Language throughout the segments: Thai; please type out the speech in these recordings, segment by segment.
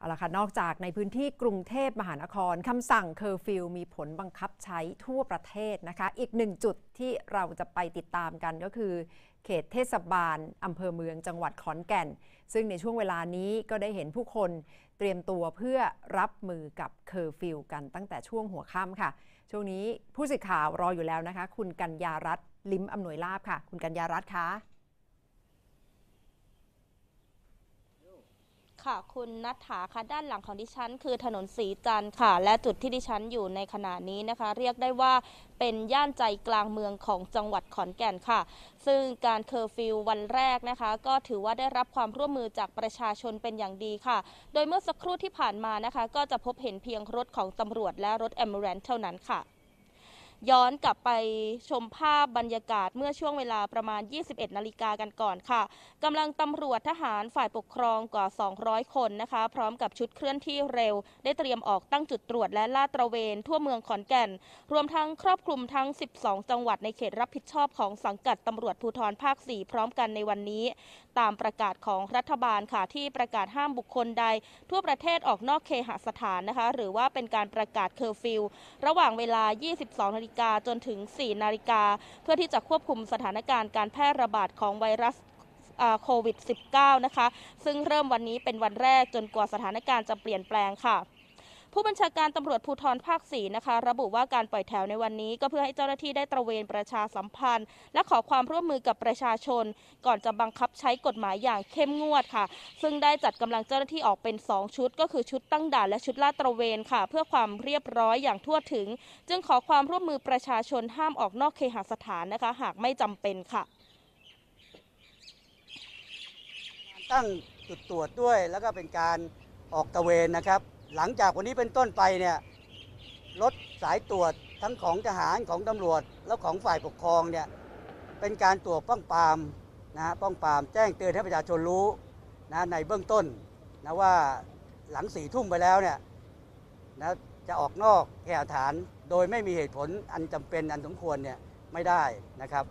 เอาละค่ะนอกจากในพื้นที่กรุงเทพมหานครคำสั่งเคอร์ฟิลมีผลบังคับใช้ทั่วประเทศนะคะ อีกหนึ่งจุดที่เราจะไปติดตามกันก็คือเขตเทศบาลอำเภอเมืองจังหวัดขอนแก่น ซึ่งในช่วงเวลานี้ก็ได้เห็นผู้คนเตรียมตัวเพื่อรับมือกับเคอร์ฟิลกันตั้งแต่ช่วงหัวค่ำค่ะ ช่วงนี้ผู้สื่อข่าวรออยู่แล้วนะคะ คุณกัญญารัตน์ลิ้มอำนวยลาบค่ะ คุณกัญญารัตน์คะค่ะคุณนัทาค่ะด้านหลังของดิฉัน คือถนนสีจันทร์ค่ะและจุดที่ดิฉันอยู่ในขณะนี้นะคะ เรียกได้ว่าเป็นย่านใจกลางเมืองของจังหวัดขอนแก่นค่ะ ซึ่งการเคอร์ฟิววันแรกนะคะ ก็ถือว่าได้รับความร่วมมือจากประชาชนเป็นอย่างดีค่ะ โดยเมื่อสักครู่ที่ผ่านมานะคะ ก็จะพบเห็นเพียงรถของตำรวจและรถแอมบูเลนเท่านั้นค่ะย้อนกลับไปชมภาพบรรยากาศเมื่อช่วงเวลาประมาณ 21 นาฬิกากันก่อนค่ะกำลังตำรวจทหารฝ่ายปกครองกว่า 200 คนนะคะ พร้อมกับชุดเคลื่อนที่เร็ว ได้เตรียมออกตั้งจุดตรวจและลาดตระเวนทั่วเมืองขอนแก่น รวมทั้งครอบคลุมทั้ง 12 จังหวัดในเขตรับผิดชอบของสังกัดตำรวจภูธรภาค 4 พร้อมกันในวันนี้ ตามประกาศของรัฐบาลค่ะที่ประกาศห้ามบุคคลใดทั่วประเทศออกนอกเคหสถานนะคะหรือว่าเป็นการประกาศเคอร์ฟิวระหว่างเวลา 22 นาฬิกาจนถึง 4 นาฬิกาเพื่อที่จะควบคุมสถานการณ์การแพร่ระบาดของไวรัสโควิด -19 นะคะ ซึ่งเริ่มวันนี้เป็นวันแรกจนกว่าสถานการณ์จะเปลี่ยนแปลงค่ะผู้บัญชาการตำรวจภูธรภาคสี่นะคะ ระบุว่าการปล่อยแถวในวันนี้ ก็เพื่อให้เจ้าหน้าที่ได้ตระเวนประชาสัมพันธ์ และขอความร่วมมือกับประชาชน ก่อนจะบังคับใช้กฎหมายอย่างเข้มงวดค่ะ ซึ่งได้จัดกำลังเจ้าหน้าที่ออกเป็น 2 ชุด ก็คือชุดตั้งด่านและชุดลาดตระเวนค่ะ เพื่อความเรียบร้อยอย่างทั่วถึง จึงขอความร่วมมือประชาชนห้ามออกนอกเคหสถานนะคะ หากไม่จำเป็นค่ะตั้งจุดตรวจด้วย แล้วก็เป็นการออกตะเวนนะครับหลังจากวันนี้เป็นต้นไปเนี่ยรถสายตรวจทั้งของทหารของตำรวจแล้วของฝ่ายปกครองเนี่ยเป็นการตรวจป้องปรามนะฮะป้องปรามแจ้งเตือนให้ประชาชนรู้นะในเบื้องต้นนะว่าหลังสี่ทุ่มไปแล้วเนี่ยนะจะออกนอกแหสฐานโดยไม่มีเหตุผลอันจำเป็นอันสมควรเนี่ยไม่ได้นะครับ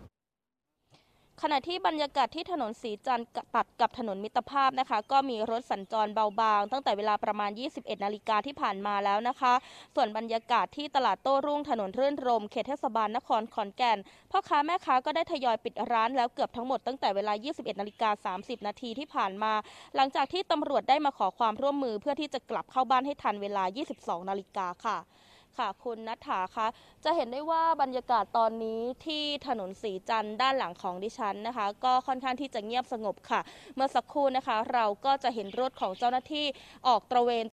ขณะที่บรรยากาศที่ถนนสีจันทร์ตัดกับถนนมิตรภาพนะคะ ก็มีรถสัญจรเบาบางตั้งแต่เวลาประมาณ 21นาฬิกาที่ผ่านมาแล้วนะคะ ส่วนบรรยากาศที่ตลาดโต้รุ่งถนนเรื่นรมเขตเทศบาลนครขอนแก่นพ่อค้าแม่ค้าก็ได้ทยอยปิดร้านแล้วเกือบทั้งหมดตั้งแต่เวลา21นาฬิกา30 นาทีที่ผ่านมา หลังจากที่ตำรวจได้มาขอความร่วมมือเพื่อที่จะกลับเข้าบ้านให้ทันเวลา22นาฬิกาค่ะค่ะคุณนัฐาคะจะเห็นได้ว่าบรรยากาศตอนนี้ที่ถนนสีจันทร์ด้านหลังของดิฉันนะคะ ก็ค่อนข้างที่จะเงียบสงบค่ะ เมื่อสักครู่นะคะ เราก็จะเห็นรถของเจ้าหน้าที่ออกตระเวน